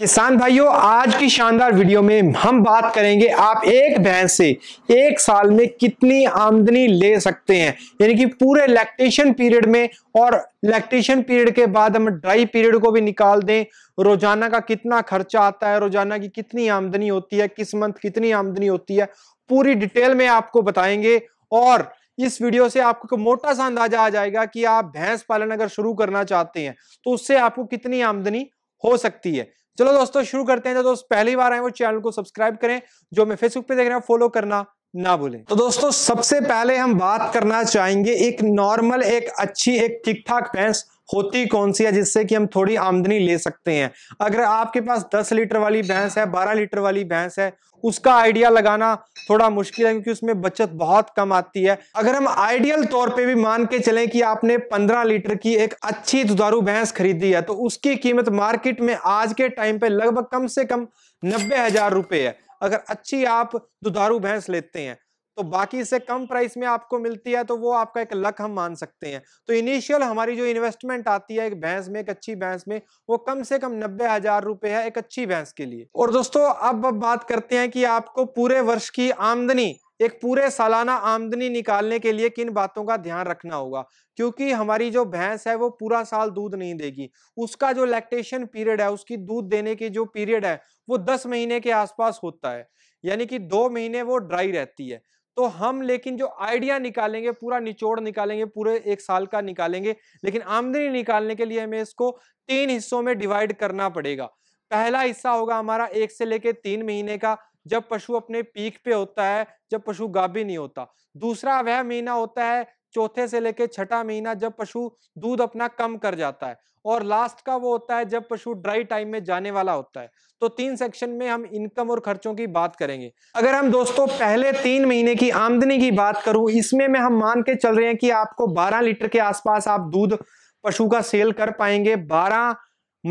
किसान भाइयों आज की शानदार वीडियो में हम बात करेंगे आप एक भैंस से एक साल में कितनी आमदनी ले सकते हैं यानी कि पूरे लैक्टेशन पीरियड में और लैक्टेशन पीरियड के बाद हम ड्राई पीरियड को भी निकाल दें रोजाना का कितना खर्चा आता है रोजाना की कितनी आमदनी होती है किस मंथ कितनी आमदनी होती है पूरी डिटेल में आपको बताएंगे और इस वीडियो से आपको मोटा सा अंदाजा आ जाएगा कि आप भैंस पालन अगर शुरू करना चाहते हैं तो उससे आपको कितनी आमदनी हो सकती है चलो दोस्तों शुरू करते हैं जो दोस्त पहली बार आए वो चैनल को सब्सक्राइब करें जो हमें फेसबुक पे देख रहे हैं फॉलो करना ना भूलें तो दोस्तों सबसे पहले हम बात करना चाहेंगे एक नॉर्मल एक अच्छी एक ठीक ठाक पेंस होती कौन सी है जिससे कि हम थोड़ी आमदनी ले सकते हैं अगर आपके पास 10 लीटर वाली भैंस है 12 लीटर वाली भैंस है उसका आइडिया लगाना थोड़ा मुश्किल है क्योंकि उसमें बचत बहुत कम आती है अगर हम आइडियल तौर पे भी मान के चलें कि आपने 15 लीटर की एक अच्छी दुधारू भैंस खरीदी है तो उसकी कीमत मार्केट में आज के टाइम पे लगभग कम से कम नब्बे हजार रुपये है अगर अच्छी आप दुधारू भैंस लेते हैं तो बाकी से कम प्राइस में आपको मिलती है तो वो आपका एक लक हम मान सकते हैं तो इनिशियल हमारी जो इन्वेस्टमेंट आती है एक भैंस में एक अच्छी भैंस में वो कम से कम नब्बे हजार रुपए है एक अच्छी भैंस के लिए और दोस्तों अब बात करते हैं कि आपको पूरे वर्ष की आमदनी एक पूरे सालाना आमदनी निकालने के लिए किन बातों का ध्यान रखना होगा क्योंकि हमारी जो भैंस है वो पूरा साल दूध नहीं देगी उसका जो लैक्टेशन पीरियड है उसकी दूध देने की जो पीरियड है वो दस महीने के आसपास होता है यानी कि दो महीने वो ड्राई रहती है तो हम लेकिन जो आइडिया निकालेंगे पूरा निचोड़ निकालेंगे पूरे एक साल का निकालेंगे लेकिन आमदनी निकालने के लिए हमें इसको तीन हिस्सों में डिवाइड करना पड़ेगा पहला हिस्सा होगा हमारा एक से लेके तीन महीने का जब पशु अपने पीक पे होता है जब पशु गाभी नहीं होता दूसरा वह महीना होता है चौथे से लेकर छठा महीना जब पशु दूध अपना कम कर जाता है और लास्ट का वो होता है जब पशु ड्राई टाइम में जाने वाला होता है तो तीन सेक्शन में हम इनकम और खर्चों की बात करेंगे अगर हम दोस्तों पहले तीन महीने की आमदनी की बात करूं इसमें मैं हम मान के चल रहे हैं कि आपको 12 लीटर के आसपास आप दूध पशु का सेल कर पाएंगे 12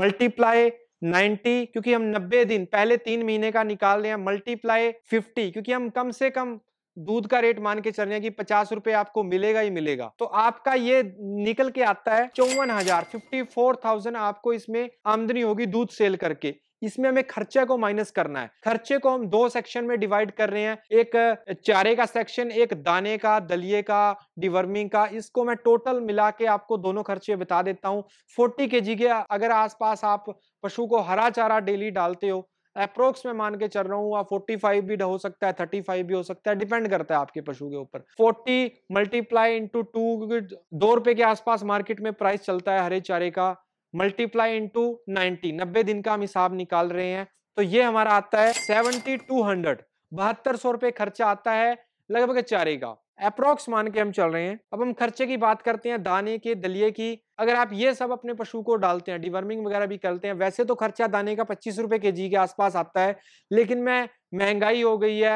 मल्टीप्लाई 90 क्योंकि हम 90 दिन पहले तीन महीने का निकाल रहे हैं मल्टीप्लाई 50 क्योंकि हम कम से कम दूध का रेट मान के चल रहे हैं कि पचास रुपए आपको मिलेगा ही मिलेगा तो आपका ये निकल के आता है चौवन हजार फिफ्टी फोर थाउजेंड आपको इसमें आमदनी होगी दूध सेल करके इसमें हमें खर्चे को माइनस करना है खर्चे को हम दो सेक्शन में डिवाइड कर रहे हैं एक चारे का सेक्शन एक दाने का दलिए का डिवर्मिंग का इसको मैं टोटल मिला के आपको दोनों खर्चे बता देता हूँ फोर्टी के जी के अगर आसपास आप पशु को हरा चारा डेली डालते हो अप्रोक्स में मान के चल रहा हूँ फोर्टी फाइव भी हो सकता है थर्टी फाइव भी हो सकता है डिपेंड करता है आपके पशु के ऊपर फोर्टी मल्टीप्लाई इंटू टू दो रुपए के आसपास मार्केट में प्राइस चलता है हरे चारे का मल्टीप्लाई इंटू नाइनटी नब्बे दिन का हम हिसाब निकाल रहे हैं तो ये हमारा आता है सेवनटी टू हंड्रेड बहत्तर सौ रुपए खर्चा आता है लगभग चारे का अप्रोक्स मान के हम चल रहे हैं अब हम खर्चे की बात करते हैं दाने के दलिए की अगर आप ये सब अपने पशु को डालते हैं डिवर्मिंग वगैरह भी करते हैं वैसे तो खर्चा दाने का पच्चीस रुपये के जी के आसपास आता है लेकिन मैं महंगाई हो गई है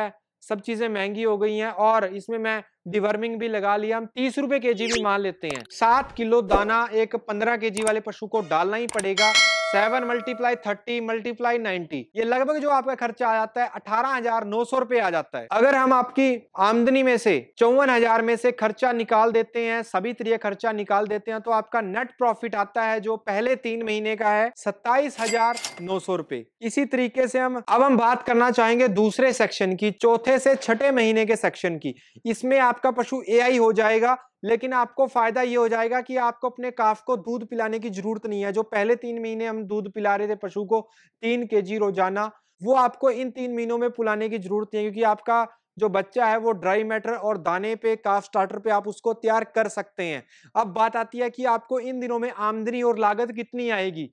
सब चीजें महंगी हो गई हैं और इसमें मैं डिवर्मिंग भी लगा लिया हम तीस रुपए के जी भी मान लेते हैं सात किलो दाना एक पंद्रह के जी वाले पशु को डालना ही पड़ेगा seven multiply thirty multiply ninety ये लगभग जो आपका खर्चा आ जाता है अठारह हजार नौ सौ रुपए आ जाता है अगर हम आपकी आमदनी में से चौवन हजार में से खर्चा निकाल देते हैं सभी तरह खर्चा निकाल देते हैं तो आपका नेट प्रॉफिट आता है जो पहले तीन महीने का है सत्ताईस हजार नौ सौ रुपए इसी तरीके से हम अब हम बात करना चाहेंगे दूसरे सेक्शन की चौथे से छठे महीने के सेक्शन की इसमें आपका पशु आई हो जाएगा लेकिन आपको फायदा ये हो जाएगा कि आपको अपने काफ को दूध पिलाने की जरूरत नहीं है जो पहले तीन महीने हम दूध पिला रहे थे पशु को तीन के जी रोजाना वो आपको इन तीन महीनों में पिलाने की जरूरत नहीं है क्योंकि आपका जो बच्चा है वो ड्राई मैटर और दाने पे काफ स्टार्टर पे आप उसको तैयार कर सकते हैं अब बात आती है कि आपको इन दिनों में आमदनी और लागत कितनी आएगी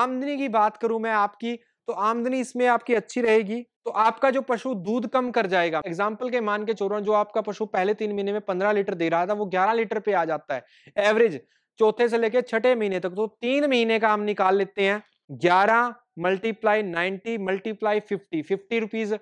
आमदनी की बात करूं मैं आपकी तो आमदनी इसमें आपकी अच्छी रहेगी तो आपका जो पशु दूध कम कर जाएगा एग्जाम्पल के मान के चोरों जो आपका पशु पहले तीन महीने में पंद्रह लीटर दे रहा था वो ग्यारह लीटर पे आ जाता है एवरेज चौथे से लेकर छठे महीने तक तो तीन महीने का हम निकाल लेते हैं ग्यारह multiply ninety multiply fifty fifty rupees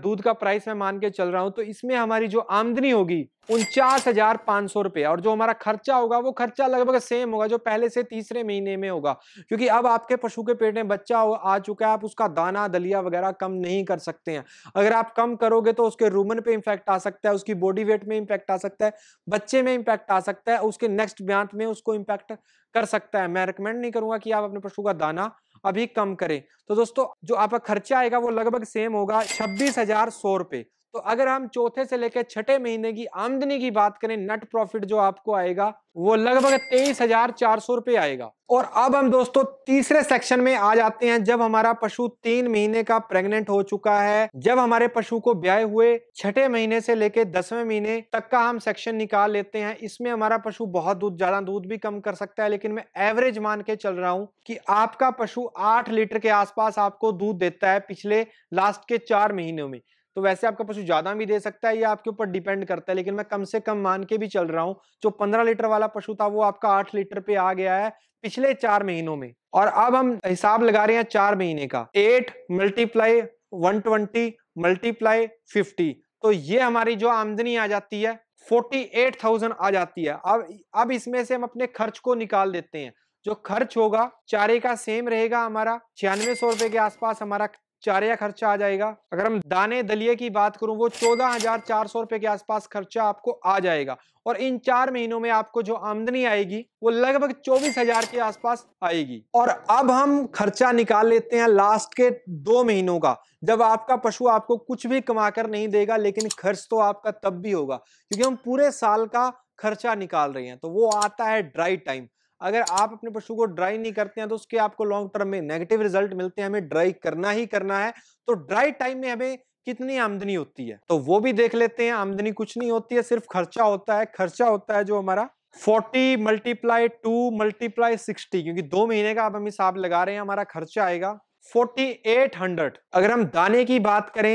दूध का प्राइस मैं मान के चल रहा हूं तो इसमें हमारी जो आमदनी होगी उनचास हजार पाँच सौ रुपये और जो हमारा खर्चा होगा वो खर्चा लगभग सेम होगा जो पहले से तीसरे महीने में होगा क्योंकि अब आपके पशु के पेट में बच्चा हो आ चुका है आप उसका दाना दलिया वगैरह कम नहीं कर सकते हैं अगर आप कम करोगे तो उसके रूमन पे इम्पैक्ट आ सकता है उसकी बॉडी वेट में इम्पैक्ट आ सकता है बच्चे में इम्पैक्ट आ सकता है उसके नेक्स्ट ब्यांत में उसको इम्पैक्ट कर सकता है मैं रिकमेंड नहीं करूंगा कि आप अपने पशु का दाना अभी कम करें तो दोस्तों जो आपका खर्चा आएगा वो लगभग सेम होगा छब्बीस हजार सौ रुपए तो अगर हम चौथे से लेकर छठे महीने की आमदनी की बात करें नेट प्रॉफिट जो आपको आएगा वो लगभग तेईस हजार चार सौ रुपए आएगा और अब हम दोस्तों तीसरे सेक्शन में आ जाते हैं जब हमारा पशु तीन महीने का प्रेग्नेंट हो चुका है जब हमारे पशु को ब्याय हुए छठे महीने से लेके दसवें महीने तक का हम सेक्शन निकाल लेते हैं इसमें हमारा पशु बहुत दूध ज्यादा दूध भी कम कर सकता है लेकिन मैं एवरेज मान के चल रहा हूँ कि आपका पशु आठ लीटर के आसपास आपको दूध देता है पिछले लास्ट के चार महीनों में तो वैसे आपका पशु ज़्यादा भी दे सकता है या आपके ऊपर डिपेंड करता है लेकिन मैं कम से कम मान के भी चल रहा हूँ जो पंद्रह लीटर वाला पशु था वो आपका आठ लीटर पे आ गया है पिछले चार महीनों में और अब हम हिसाब लगा रहे हैं चार महीने का eight multiply one twenty multiply fifty तो ये हमारी जो आमदनी आ जाती है फोर्टी एट थाउजेंड आ जाती है अब अब इसमें से हम अपने खर्च को निकाल देते हैं जो खर्च होगा चारे का सेम रहेगा हमारा छियानवे सौ रुपए के आसपास हमारा चारे का खर्चा आ जाएगा अगर हम दाने दलिए की बात करूं वो चौदह हजार चार सौ रुपए के आसपास खर्चा आपको आ जाएगा और इन चार महीनों में आपको जो आमदनी आएगी वो लगभग चौबीस हजार के आसपास आएगी और अब हम खर्चा निकाल लेते हैं लास्ट के दो महीनों का जब आपका पशु आपको कुछ भी कमाकर नहीं देगा लेकिन खर्च तो आपका तब भी होगा क्योंकि हम पूरे साल का खर्चा निकाल रहे हैं तो वो आता है ड्राई टाइम अगर आप अपने पशु को ड्राई नहीं करते हैं तो उसके आपको लॉन्ग टर्म में नेगेटिव रिजल्ट मिलते हैं हमें ड्राई करना ही करना है तो ड्राई टाइम में हमें कितनी आमदनी होती है तो वो भी देख लेते हैं आमदनी कुछ नहीं होती है सिर्फ खर्चा होता है खर्चा होता है जो हमारा 40 मल्टीप्लाई टू मल्टीप्लाई सिक्सटी क्योंकि दो महीने का आप हम हिसाब लगा रहे हैं हमारा खर्चा आएगा 4800 अगर हम दाने की बात करें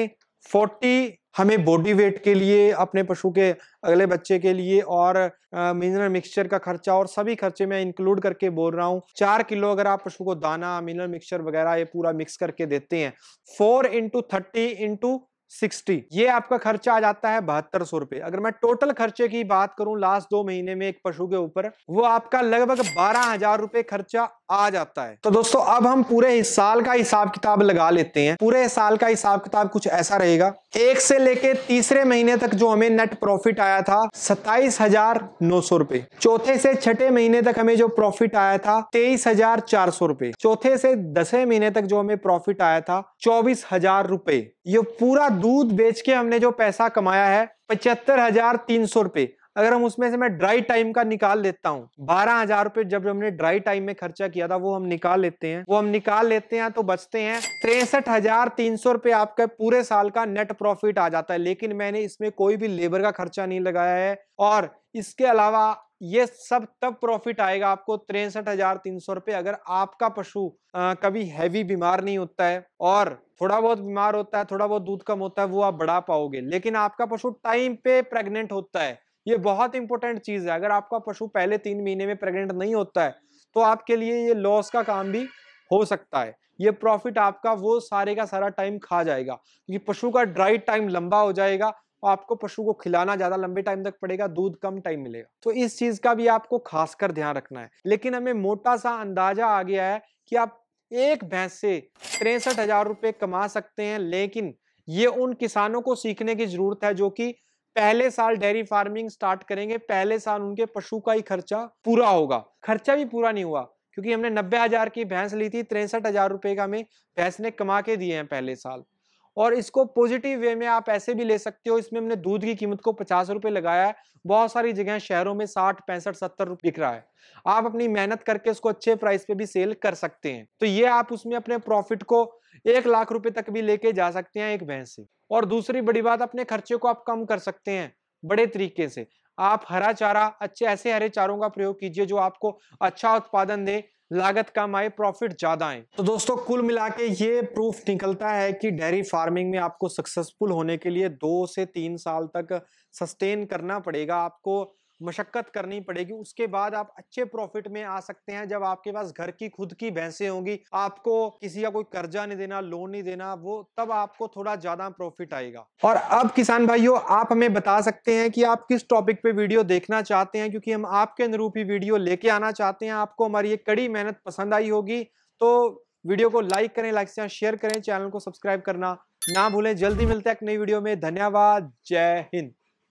हमें बॉडी वेट के लिए अपने पशु के अगले बच्चे के लिए और मिनरल मिक्सचर का खर्चा और सभी खर्चे मैं इंक्लूड करके बोल रहा हूँ चार किलो अगर आप पशु को दाना मिनरल मिक्सचर वगैरह ये पूरा मिक्स करके देते हैं four into thirty into sixty ये आपका खर्चा आ जाता है बहत्तर सौ रुपए अगर मैं टोटल खर्चे की बात करूं लास्ट दो महीने में एक पशु के ऊपर वो आपका लगभग बारह हजार रुपए खर्चा आ जाता है तो दोस्तों अब हम पूरे साल का हिसाब किताब लगा लेते हैं पूरे साल का हिसाब किताब कुछ ऐसा रहेगा एक से लेके तीसरे महीने तक जो हमें नेट प्रॉफिट आया था सताइस हजार नौ सौ रुपए चौथे से छठे महीने तक हमें जो प्रॉफिट आया था तेईस हजार चार सौ रुपए चौथे से दसवें महीने तक जो हमें प्रॉफिट आया था चौबीस हजार रुपए ये पूरा दूध बेच के हमने जो पैसा कमाया है पचहत्तर हजार तीन सौ रुपए अगर हम उसमें से मैं ड्राई टाइम का निकाल लेता हूँ बारह हजार रुपए जब हमने ड्राई टाइम में खर्चा किया था वो हम निकाल लेते हैं वो हम निकाल लेते हैं तो बचते हैं तिरसठ हजार तीन सौ रुपए आपका पूरे साल का नेट प्रॉफिट आ जाता है लेकिन मैंने इसमें कोई भी लेबर का खर्चा नहीं लगाया है और इसके अलावा ये सब तब प्रॉफिट आएगा आपको तिरसठ हजार तीन सौ रुपए अगर आपका पशु आ, कभी हैवी बीमार नहीं होता है और थोड़ा बहुत बीमार होता है थोड़ा बहुत दूध कम होता है वो आप बढ़ा पाओगे लेकिन आपका पशु टाइम पे प्रेग्नेंट होता है ये बहुत इंपॉर्टेंट चीज है अगर आपका पशु पहले तीन महीने में प्रेग्नेंट नहीं होता है तो आपके लिए ये लॉस का काम भी हो सकता है ये प्रॉफिट आपका वो सारे का सारा टाइम खा जाएगा क्योंकि पशु का ड्राई टाइम लंबा हो जाएगा तो आपको पशु को खिलाना ज़्यादा लंबे टाइम तक पड़ेगा दूध कम टाइम मिलेगा तो इस चीज़ का भी आपको खासकर ध्यान रखना है लेकिन हमें मोटा सा अंदाजा आ गया है कि आप एक भैंस से तिरसठ हजार रुपए कमा सकते हैं लेकिन ये उन किसानों को सीखने की ज़रूरत है जो कि पहले साल डेयरी फार्मिंग स्टार्ट करेंगे पहले साल उनके पशु का ही खर्चा पूरा होगा खर्चा भी पूरा नहीं हुआ क्योंकि हमने नब्बे हजार की भैंस ली थी तिरसठ हजार रुपए का हमें भैंस ने कमा के दिए हैं पहले साल और इसको पॉजिटिव वे में आप ऐसे भी ले सकते हो इसमें हमने दूध की कीमत को पचास रुपये लगाया है बहुत सारी जगह शहरों में साठ पैंसठ सत्तर रुपए बिक रहा है आप अपनी मेहनत करके उसको अच्छे प्राइस पे भी सेल कर सकते हैं तो ये आप उसमें अपने प्रॉफिट को एक लाख रुपए तक भी लेके जा सकते हैं एक भैंस से और दूसरी बड़ी बात अपने खर्चे को आप कम कर सकते हैं बड़े तरीके से आप हरा चारा अच्छे ऐसे हरे चारों का प्रयोग कीजिए जो आपको अच्छा उत्पादन दे लागत कम आए प्रॉफिट ज़्यादा आए तो दोस्तों कुल मिला के ये प्रूफ निकलता है कि डेयरी फार्मिंग में आपको सक्सेसफुल होने के लिए दो से तीन साल तक सस्टेन करना पड़ेगा आपको मशक्क़त करनी पड़ेगी उसके बाद आप अच्छे प्रॉफिट में आ सकते हैं जब आपके पास घर की खुद की भैंसे होंगी आपको किसी का कोई कर्जा नहीं देना लोन नहीं देना वो तब आपको थोड़ा ज़्यादा प्रॉफिट आएगा और अब किसान भाइयों आप हमें बता सकते हैं कि आप किस टॉपिक पे वीडियो देखना चाहते हैं क्योंकि हम आपके अनुरूप ही वीडियो लेके आना चाहते हैं आपको हमारी ये कड़ी मेहनत पसंद आई होगी तो वीडियो को लाइक करें लाइक से शेयर करें चैनल को सब्सक्राइब करना ना भूलें जल्दी मिलते हैं एक नई वीडियो में धन्यवाद जय हिंद